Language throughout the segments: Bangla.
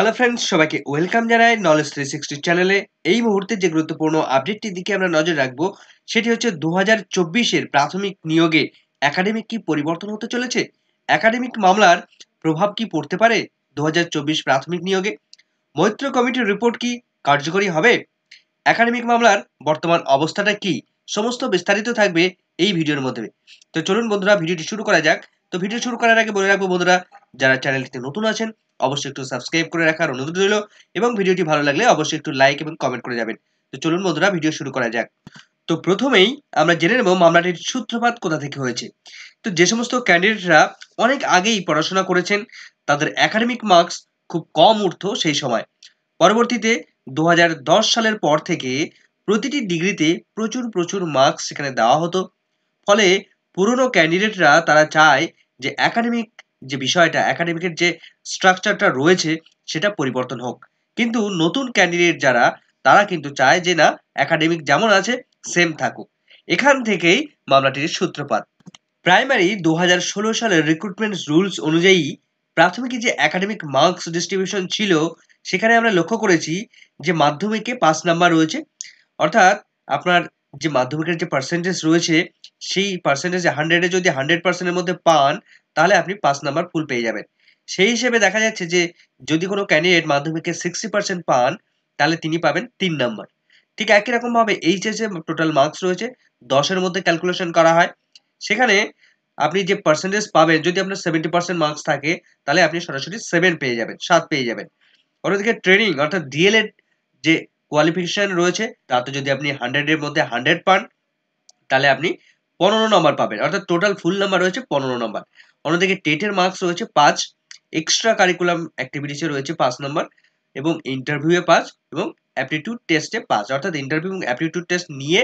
হ্যালো ফ্রেন্ডস সবাইকে ওয়েলকাম জানাই নলেজ থ্রি সিক্সটি চ্যানেলে এই মুহূর্তে যে গুরুত্বপূর্ণ আপডেটটির দিকে আমরা নজর রাখবো সেটি হচ্ছে দু হাজার চব্বিশের প্রাথমিক নিয়োগে একাডেমিক কি পরিবর্তন হতে চলেছে একাডেমিক মামলার প্রভাব কি পড়তে পারে দু হাজার চব্বিশ প্রাথমিক নিয়োগে মৈত্র কমিটির রিপোর্ট কি কার্যকরী হবে একাডেমিক মামলার বর্তমান অবস্থাটা কি সমস্ত বিস্তারিত থাকবে এই ভিডিওর মধ্যে তো চলুন বন্ধুরা ভিডিওটি শুরু করা যাক তো ভিডিও শুরু করার আগে বলে রাখবো বন্ধুরা যারা চ্যানেলটিতে নতুন আছেন অবশ্যই একটু সাবস্ক্রাইব করে রাখার অনুরোধ রইল এবং ভিডিওটি ভালো লাগলে অবশ্যই একটু লাইক এবং কমেন্ট করে যাবেন তো চলুন বন্ধুরা ভিডিও শুরু করা যাক তো প্রথমেই আমরা জেনে নেব মামলাটির সূত্রপাত কোথা থেকে হয়েছে তো যে সমস্ত ক্যান্ডিডেটরা অনেক আগেই পড়াশোনা করেছেন তাদের একাডেমিক মার্কস খুব কম উঠত সেই সময় পরবর্তীতে দু সালের পর থেকে প্রতিটি ডিগ্রিতে প্রচুর প্রচুর মার্কস সেখানে দেওয়া হতো ফলে পুরনো ক্যান্ডিডেটরা তারা চায় যে একাডেমিক যে বিষয়টা একাডেমিকের যে স্ট্রাকচারটা রয়েছে সেটা পরিবর্তন হোক কিন্তু নতুন ক্যান্ডিডেট যারা তারা কিন্তু চায় যে না একাডেমিক যেমন আছে সেম থাকুক এখান থেকেই মামলাটির সূত্রপাত প্রাইমারি দু সালের রিক্রুটমেন্ট রুলস অনুযায়ী প্রাথমিক যে একাডেমিক মার্কস ডিস্ট্রিবিউশন ছিল সেখানে আমরা লক্ষ্য করেছি যে মাধ্যমিকে পাঁচ নাম্বার রয়েছে অর্থাৎ আপনার যে মাধ্যমিকের যে পার্সেন্টেজ রয়েছে সেই পার্সেন্টেজে হান্ড্রেডে যদি হান্ড্রেড পার্সেন্টের মধ্যে পান তাহলে আপনি পাঁচ নাম্বার ফুল পেয়ে যাবেন সেই হিসেবে দেখা যাচ্ছে যে যদি কোনো ক্যান্ডিডেট মাধ্যমিকে সিক্সটি পার্সেন্ট পান তাহলে তিনি পাবেন তিন নাম্বার ঠিক একই রকমভাবে এইচএসে টোটাল মার্কস রয়েছে দশের মধ্যে ক্যালকুলেশন করা হয় সেখানে আপনি যে পার্সেন্টেজ পাবেন যদি আপনার সেভেন্টি পার্সেন্ট মার্কস থাকে তাহলে আপনি সরাসরি সেভেন পেয়ে যাবেন সাত পেয়ে যাবেন অন্যদিকে ট্রেনিং অর্থাৎ ডিএলএড যে কোয়ালিফিকেশান রয়েছে তাতে যদি আপনি হান্ড্রেডের মধ্যে হান্ড্রেড পান তাহলে আপনি পনেরো নম্বর পাবেন অর্থাৎ টোটাল ফুল নাম্বার রয়েছে পনেরো নম্বর অন্যদিকে টেটের মার্কস রয়েছে পাঁচ এক্সট্রা কারিকুলাম অ্যাক্টিভিটিসে রয়েছে পাঁচ নম্বর এবং ইন্টারভিউয়ে পাঁচ এবং অ্যাপটিটিউড টেস্টে পাঁচ অর্থাৎ ইন্টারভিউ এবং অ্যাপটিটিউড টেস্ট নিয়ে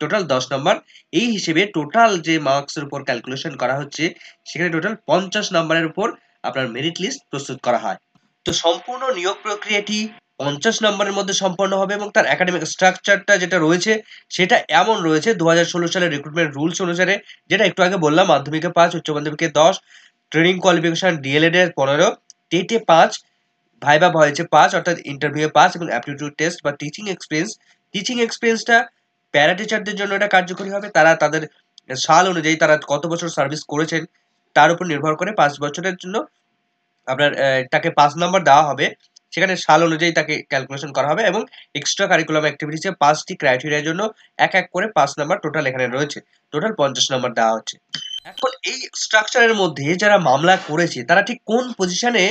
টোটাল দশ নম্বর এই হিসেবে টোটাল যে মার্কসের উপর ক্যালকুলেশন করা হচ্ছে সেখানে টোটাল পঞ্চাশ নম্বরের উপর আপনার মেরিট লিস্ট প্রস্তুত করা হয় তো সম্পূর্ণ নিয়োগ প্রক্রিয়াটি পঞ্চাশ নম্বরের মধ্যে সম্পন্ন হবে এবং তার একাডেমিক স্ট্রাকচারটা যেটা রয়েছে সেটা এমন রয়েছে দু হাজার সালের রিক্রুটমেন্ট রুলস অনুসারে যেটা একটু আগে বললাম মাধ্যমিকে পাঁচ উচ্চ মাধ্যমিকে দশ ট্রেনিং কোয়ালিফিকেশন ডিএলএড এর পনেরো টেটে পাঁচ ভাইবা হয়েছে পাঁচ অর্থাৎ ইন্টারভিউ পাঁচ এবং অ্যাপটিটিউড টেস্ট বা টিচিং এক্সপিরিয়েন্স টিচিং এক্সপিরিয়েন্সটা প্যারা টিচারদের জন্য এটা কার্যকরী হবে তারা তাদের সাল অনুযায়ী তারা কত বছর সার্ভিস করেছেন তার উপর নির্ভর করে পাঁচ বছরের জন্য আপনার তাকে পাঁচ নম্বর দেওয়া হবে সেখানে সাল অনুযায়ী তাকে ক্যালকুলেশন করা হবে এবং এক্সট্রা কারিকুলাম অ্যাক্টিভিটিসে পাঁচটি ক্রাইটেরিয়ার জন্য এক এক করে পাঁচ নাম্বার টোটাল এখানে রয়েছে টোটাল পঞ্চাশ নাম্বার দেওয়া হচ্ছে এখন এই স্ট্রাকচারের মধ্যে যারা মামলা করেছে তারা ঠিক কোন পজিশনে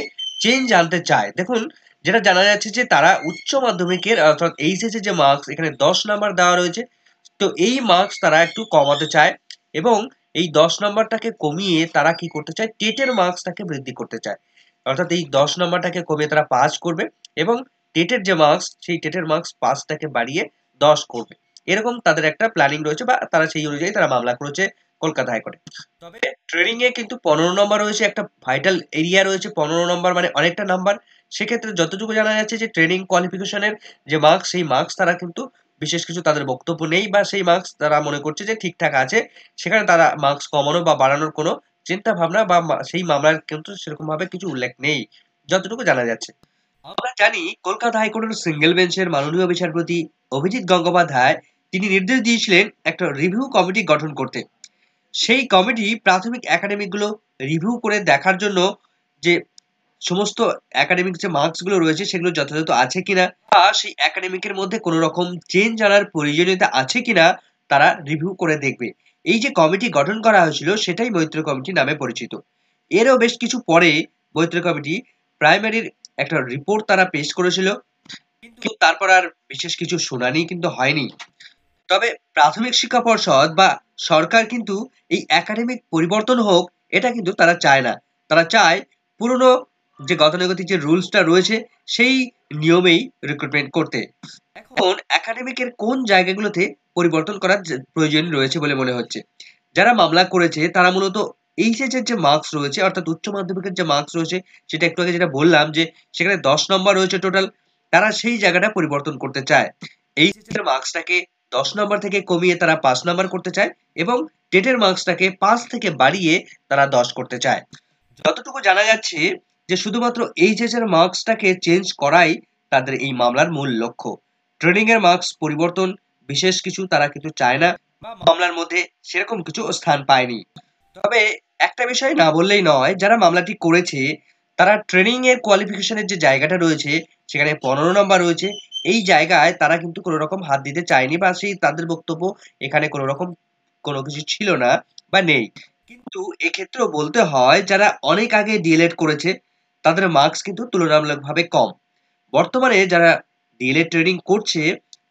চেঞ্জ আনতে চায় দেখুন যেটা জানা যাচ্ছে যে তারা উচ্চ মাধ্যমিকের অর্থাৎ এইচএসে e যে মার্কস এখানে দশ নাম্বার দেওয়া রয়েছে তো এই মার্কস তারা একটু কমাতে চায় এবং এই দশ নাম্বারটাকে কমিয়ে তারা কি করতে চায় টেটের মার্কসটাকে বৃদ্ধি করতে চায় অর্থাৎ এই দশ নম্বরটাকে কমিয়ে তারা পাঁচ করবে এবং টেটের যে মার্কস সেই টেটের মার্কস পাঁচটাকে বাড়িয়ে দশ করবে এরকম তাদের একটা প্ল্যানিং রয়েছে বা তারা সেই অনুযায়ী তারা মামলা করেছে কলকাতা হাইকোর্টে তবে ট্রেনিং এ কিন্তু পনেরো নম্বর রয়েছে একটা ভাইটাল এরিয়া রয়েছে পনেরো নম্বর মানে অনেকটা নাম্বার সেক্ষেত্রে যতটুকু জানা যাচ্ছে যে ট্রেনিং কোয়ালিফিকেশনের যে মার্কস সেই মার্কস তারা কিন্তু বিশেষ কিছু তাদের বক্তব্য নেই বা সেই মার্কস তারা মনে করছে যে ঠিকঠাক আছে সেখানে তারা মার্কস কমানো বা বাড়ানোর কোনো চিন্তা ভাবনা বা সেই মামলার কিন্তু সেরকম ভাবে কিছু উল্লেখ নেই যতটুকু জানা যাচ্ছে আমরা জানি কলকাতা হাইকোর্টের সিঙ্গেল বেঞ্চের মাননীয় বিচারপতি অভিজিৎ গঙ্গোপাধ্যায় তিনি নির্দেশ দিয়েছিলেন একটা রিভিউ কমিটি গঠন করতে সেই কমিটি প্রাথমিক একাডেমিকগুলো রিভিউ করে দেখার জন্য যে সমস্ত একাডেমিক যে মার্কসগুলো রয়েছে সেগুলো যথাযথ আছে কিনা বা সেই একাডেমিকের মধ্যে কোনো রকম চেঞ্জ আনার প্রয়োজনীয়তা আছে কিনা তারা রিভিউ করে দেখবে এই যে কমিটি গঠন করা হয়েছিল সেটাই মৈত্র কমিটি নামে পরিচিত এরও বেশ কিছু পরে মৈত্র কমিটি প্রাইমারির একটা রিপোর্ট তারা পেশ করেছিল কিন্তু তারপর আর বিশেষ কিছু শুনানি কিন্তু হয়নি তবে প্রাথমিক শিক্ষা পর্ষদ বা সরকার কিন্তু এই একাডেমিক পরিবর্তন হোক এটা কিন্তু তারা চায় না তারা চায় পুরনো যে গতানুগতিক যে রুলসটা রয়েছে সেই নিয়মেই রিক্রুটমেন্ট করতে এখন একাডেমিকের কোন জায়গাগুলোতে পরিবর্তন করার প্রয়োজন রয়েছে বলে মনে হচ্ছে যারা মামলা করেছে তারা মূলত এইচএসের যে মার্কস রয়েছে অর্থাৎ উচ্চ মাধ্যমিকের যে মার্কস রয়েছে সেটা একটু আগে যেটা বললাম যে সেখানে দশ নম্বর রয়েছে টোটাল তারা সেই জায়গাটা পরিবর্তন করতে চায় এইচএসের মার্কসটাকে দশ নম্বর থেকে কমিয়ে তারা পাঁচ নম্বর করতে চায় এবং টেটের মার্কসটাকে পাঁচ থেকে বাড়িয়ে তারা দশ করতে চায় যতটুকু জানা যাচ্ছে যে শুধুমাত্র এইচএস এর মার্কসটাকে চেঞ্জ করাই তাদের এই মামলার মূল লক্ষ্য ট্রেনিং এর মার্কস পরিবর্তন বিশেষ কিছু তারা কিন্তু চায় না বা মামলার মধ্যে সেরকম কিছু স্থান পায়নি তবে একটা বিষয় না বললেই নয় যারা মামলাটি করেছে তারা ট্রেনিং এর কোয়ালিফিকেশনের যে জায়গাটা রয়েছে সেখানে পনেরো নম্বর রয়েছে এই জায়গায় তারা কিন্তু কোনো রকম হাত দিতে চায়নি বা সেই তাদের বক্তব্য এখানে কোনো রকম কোনো কিছু ছিল না বা নেই কিন্তু এক্ষেত্রেও বলতে হয় যারা অনেক আগে ডিএলএড করেছে তাদের মার্কস কিন্তু তুলনামূলকভাবে কম বর্তমানে যারা ডিএলএ ট্রেনিং e করছে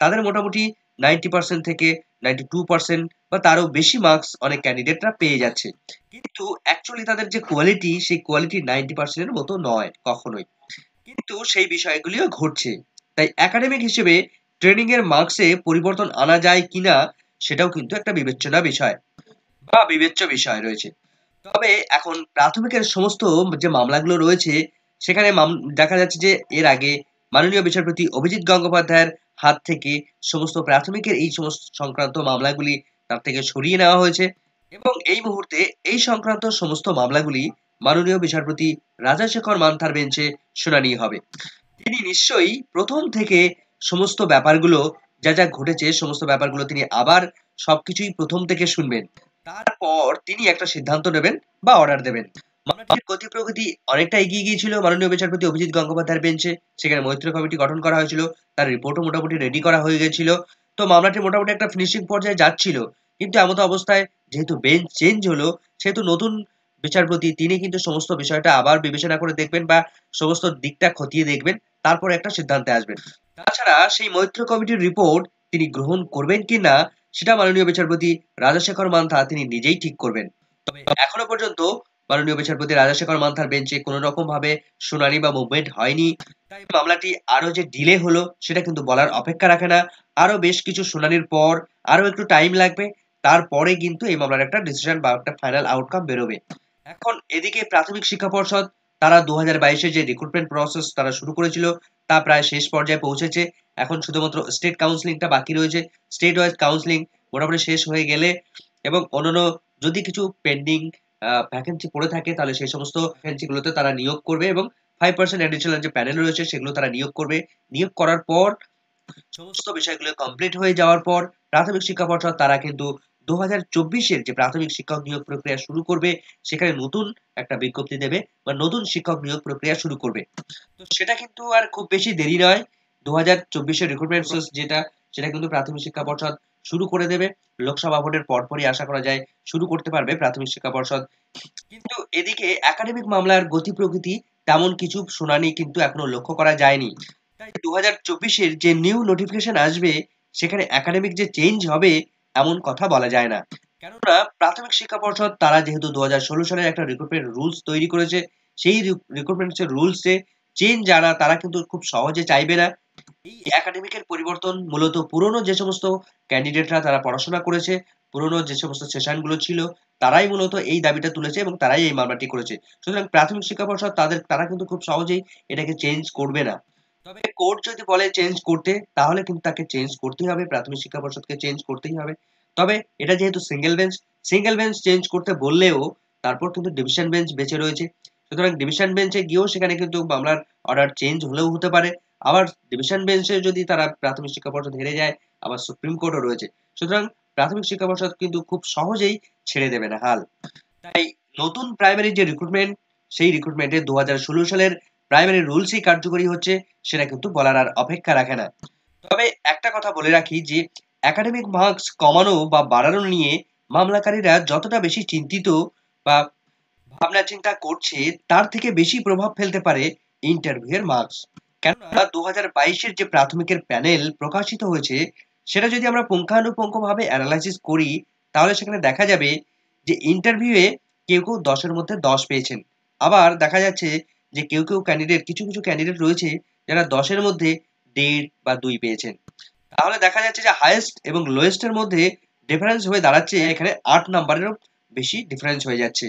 তাদের মোটামুটি নাইনটি পার্সেন্ট থেকে নাইনটি টু পার্সেন্ট বা তারও বেশি মার্কস অনেক ক্যান্ডিডেটরা পেয়ে যাচ্ছে কিন্তু অ্যাকচুয়ালি তাদের যে কোয়ালিটি সেই কোয়ালিটি নাইনটি পার্সেন্টের মতো নয় কখনোই কিন্তু সেই বিষয়গুলিও ঘটছে তাই একাডেমিক হিসেবে ট্রেনিং এর মার্কসে পরিবর্তন আনা যায় কিনা সেটাও কিন্তু একটা বিবেচনা বিষয় বা বিবেচ্য বিষয় রয়েছে তবে এখন প্রাথমিকের সমস্ত যে মামলাগুলো রয়েছে সেখানে দেখা যাচ্ছে যে এর আগে মাননীয় বিচারপতি অভিজিৎ গঙ্গোপাধ্যায়ের হাত থেকে সমস্ত প্রাথমিকের এই সমস্ত সংক্রান্ত মামলাগুলি তার থেকে সরিয়ে নেওয়া হয়েছে এবং এই মুহূর্তে এই সংক্রান্ত সমস্ত মামলাগুলি মাননীয় বিচারপতি রাজাশেখর মান্থার বেঞ্চে শুনানি হবে তিনি নিশ্চয়ই প্রথম থেকে সমস্ত ব্যাপারগুলো যা যা ঘটেছে সমস্ত ব্যাপারগুলো তিনি আবার সবকিছুই প্রথম থেকে শুনবেন তারপর তিনি একটা সিদ্ধান্ত নেবেন বা অর্ডার দেবেন মামলাটির গতি প্রগতি অনেকটা এগিয়ে গিয়েছিল মাননীয় বিচারপতি অভিজিৎ গঙ্গোপাধ্যায়ের বেঞ্চে সেখানে মৈত্রী কমিটি গঠন করা হয়েছিল তার রিপোর্টও মোটামুটি রেডি করা হয়ে গেছিল তো মামলাটি মোটামুটি একটা ফিনিশিং পর্যায়ে যাচ্ছিল কিন্তু এমত অবস্থায় যেহেতু বেঞ্চ চেঞ্জ হলো সেহেতু নতুন বিচারপতি তিনি কিন্তু সমস্ত বিষয়টা আবার বিবেচনা করে দেখবেন বা সমস্ত দিকটা খতিয়ে দেখবেন তারপর একটা সিদ্ধান্তে আসবেন তাছাড়া সেই মৈত্র কমিটির রিপোর্ট তিনি গ্রহণ করবেন কি না সেটা মাননীয় বিচারপতি রাজাশেখর মান্থা তিনি নিজেই ঠিক করবেন তবে এখনো পর্যন্ত মাননীয় বিচারপতি রাজাশেখর মান্থার বেঞ্চে কোনো রকম ভাবে শুনানি বা মুভমেন্ট হয়নি তাই মামলাটি আরো যে ডিলে হলো সেটা কিন্তু বলার অপেক্ষা রাখে না আরো বেশ কিছু শুনানির পর আরো একটু টাইম লাগবে তারপরে কিন্তু এই মামলার একটা ডিসিশন বা একটা ফাইনাল আউটকাম বেরোবে এখন এদিকে প্রাথমিক শিক্ষা পর্ষদ তারা দু হাজার বাইশে যে রিক্রুটমেন্ট প্রসেস তারা শুরু করেছিল তা প্রায় শেষ পর্যায়ে পৌঁছেছে এখন শুধুমাত্র স্টেট কাউন্সিলিংটা বাকি রয়েছে স্টেট ওয়াইজ কাউন্সিলিং মোটামুটি শেষ হয়ে গেলে এবং অন্যান্য যদি কিছু পেন্ডিং ভ্যাকেন্সি পড়ে থাকে তাহলে সেই সমস্ত ভ্যাকেন্সিগুলোতে তারা নিয়োগ করবে এবং ফাইভ পার্সেন্ট অ্যাডিশনাল যে প্যানেল রয়েছে সেগুলো তারা নিয়োগ করবে নিয়োগ করার পর সমস্ত বিষয়গুলো কমপ্লিট হয়ে যাওয়ার পর প্রাথমিক শিক্ষা পর্ষদ তারা কিন্তু দু চব্বিশের যে প্রাথমিক শিক্ষক নিয়োগ প্রক্রিয়া শুরু করবে সেখানে নতুন একটা বিজ্ঞপ্তি দেবে বা নতুন শিক্ষক নিয়োগ প্রক্রিয়া শুরু করবে তো সেটা কিন্তু আর খুব বেশি দেরি নয় দু হাজার রিক্রুটমেন্ট সোর্স যেটা সেটা কিন্তু প্রাথমিক শিক্ষা পর্ষদ শুরু করে দেবে লোকসভা ভোটের পরপরই আশা করা যায় শুরু করতে পারবে প্রাথমিক শিক্ষা পর্ষদ কিন্তু এদিকে একাডেমিক মামলার গতি প্রকৃতি তেমন কিছু শুনানি কিন্তু এখনো লক্ষ্য করা যায়নি তাই দু হাজার চব্বিশের যে নিউ নোটিফিকেশন আসবে সেখানে একাডেমিক যে চেঞ্জ হবে এমন কথা বলা যায় না কেননা প্রাথমিক শিক্ষা পর্ষদ তারা যেহেতু দু সালের একটা রিক্রুটমেন্ট রুলস তৈরি করেছে সেই রিক্রুটমেন্টের রুলসে চেঞ্জ যারা তারা কিন্তু খুব সহজে চাইবে না এই একাডেমিকের পরিবর্তন মূলত পুরনো যে সমস্ত ক্যান্ডিডেটরা তারা পড়াশোনা করেছে পুরনো যে সমস্ত সেশনগুলো ছিল তারাই মূলত এই দাবিটা তুলেছে এবং তারাই এই মামলাটি করেছে সুতরাং প্রাথমিক শিক্ষা পর্ষদ তাদের তারা কিন্তু খুব সহজেই এটাকে চেঞ্জ করবে না তবে কোর্ট যদি বলে চেঞ্জ করতে তাহলে কিন্তু তাকে চেঞ্জ করতেই হবে প্রাথমিক শিক্ষা পর্ষদকে চেঞ্জ করতেই হবে তবে এটা যেহেতু single bench single bench change করতে বললেও তারপর কিন্তু ডিভিশন বেঞ্চ বেঁচে রয়েছে সুতরাং ডিভিশন বেঞ্চে গিয়েও সেখানে কিন্তু মামলার অর্ডার চেঞ্জ হলেও হতে পারে আবার ডিভিশন বেঞ্চে যদি তারা প্রাথমিক শিক্ষা পর্ষদ হেরে যায় আবার সুপ্রিম কোর্টও রয়েছে সুতরাং প্রাথমিক শিক্ষা পর্ষদ কিন্তু খুব সহজেই ছেড়ে দেবে না হাল তাই নতুন প্রাইমারি যে রিক্রুটমেন্ট সেই রিক্রুটমেন্টে দু সালের প্রাইমারি রুলসই কার্যকরী হচ্ছে সেটা কিন্তু বলার আর অপেক্ষা রাখে না তবে একটা কথা বলে রাখি যে একাডেমিক মার্কস কমানো বা বাড়ানো নিয়ে মামলাকারীরা যতটা বেশি চিন্তিত বা ভাবনা চিন্তা করছে তার থেকে বেশি প্রভাব ফেলতে পারে ইন্টারভিউয়ের মার্কস কেননা দু হাজার বাইশের যে প্রাথমিকের প্যানেল প্রকাশিত হয়েছে সেটা যদি আমরা পুঙ্খানুপুঙ্খভাবে অ্যানালাইসিস করি তাহলে সেখানে দেখা যাবে যে ইন্টারভিউয়ে কেউ কেউ দশের মধ্যে দশ পেয়েছেন আবার দেখা যাচ্ছে যে কেউ কেউ ক্যান্ডিডেট কিছু কিছু ক্যান্ডিডেট রয়েছে যারা দশের মধ্যে দেড় বা দুই পেয়েছেন তাহলে দেখা যাচ্ছে যে হায়েস্ট এবং লোয়েস্টের মধ্যে ডিফারেন্স হয়ে দাঁড়াচ্ছে এখানে আট নাম্বারেরও বেশি ডিফারেন্স হয়ে যাচ্ছে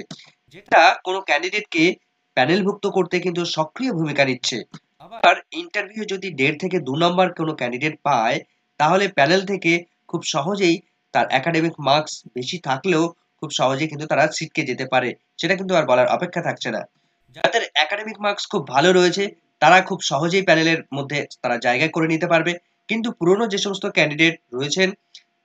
যেটা কোনো ক্যান্ডিডেটকে প্যানেলভুক্ত করতে কিন্তু সক্রিয় ভূমিকা নিচ্ছে আবার ইন্টারভিউ যদি দেড় থেকে দু নম্বর কোনো ক্যান্ডিডেট পায় তাহলে প্যানেল থেকে খুব সহজেই তার একাডেমিক মার্কস বেশি থাকলেও খুব সহজে কিন্তু তারা সিটকে যেতে পারে সেটা কিন্তু আর বলার অপেক্ষা থাকছে না যাদের একাডেমিক মার্কস খুব ভালো রয়েছে তারা খুব সহজেই প্যানেলের মধ্যে তারা জায়গা করে নিতে পারবে কিন্তু পুরনো যে সমস্ত ক্যান্ডিডেট রয়েছেন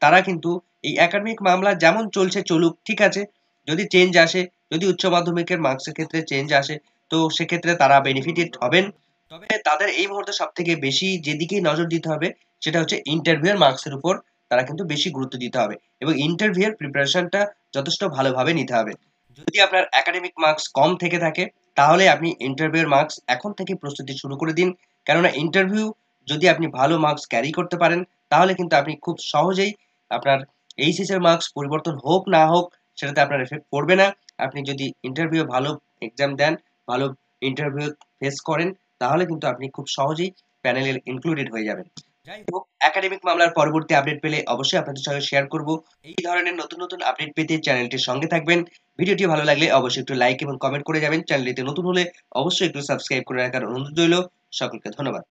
তারা কিন্তু এই একাডেমিক মামলা যেমন চলছে চলুক ঠিক আছে যদি চেঞ্জ আসে যদি উচ্চ মাধ্যমিকের মার্কসের ক্ষেত্রে চেঞ্জ আসে তো সেক্ষেত্রে তারা বেনিফিটেড হবেন তবে তাদের এই মুহূর্তে সব থেকে বেশি যেদিকেই নজর দিতে হবে সেটা হচ্ছে ইন্টারভিউয়ের মার্কসের উপর তারা কিন্তু বেশি গুরুত্ব দিতে হবে এবং ইন্টারভিউয়ের প্রিপারেশনটা যথেষ্ট ভালোভাবে নিতে হবে যদি আপনার একাডেমিক মার্কস কম থেকে থাকে তাহলে আপনি ইন্টারভিউর মার্কস এখন থেকে প্রস্তুতি শুরু করে দিন কেননা ইন্টারভিউ যদি আপনি ভালো মার্কস ক্যারি করতে পারেন তাহলে কিন্তু আপনি খুব সহজেই আপনার এইচএস এর মার্কস পরিবর্তন হোক না হোক সেটাতে আপনার এফেক্ট পড়বে না আপনি যদি ইন্টারভিউ ভালো এক্সাম দেন ভালো ইন্টারভিউ ফেস করেন তাহলে কিন্তু আপনি খুব সহজেই প্যানেলে ইনক্লুডেড হয়ে যাবেন যাই হোক একাডেমিক মামলার পরবর্তী আপডেট পেলে অবশ্যই আপনাদের সঙ্গে শেয়ার করব এই ধরনের নতুন নতুন আপডেট পেতে চ্যানেলটির সঙ্গে থাকবেন ভিডিওটি ভালো লাগলে অবশ্যই একটু লাইক এবং কমেন্ট করে যাবেন চ্যানেলটিতে নতুন হলে অবশ্যই একটু সাবস্ক্রাইব করে রাখার অনুরোধ রইল সকলকে ধন্যবাদ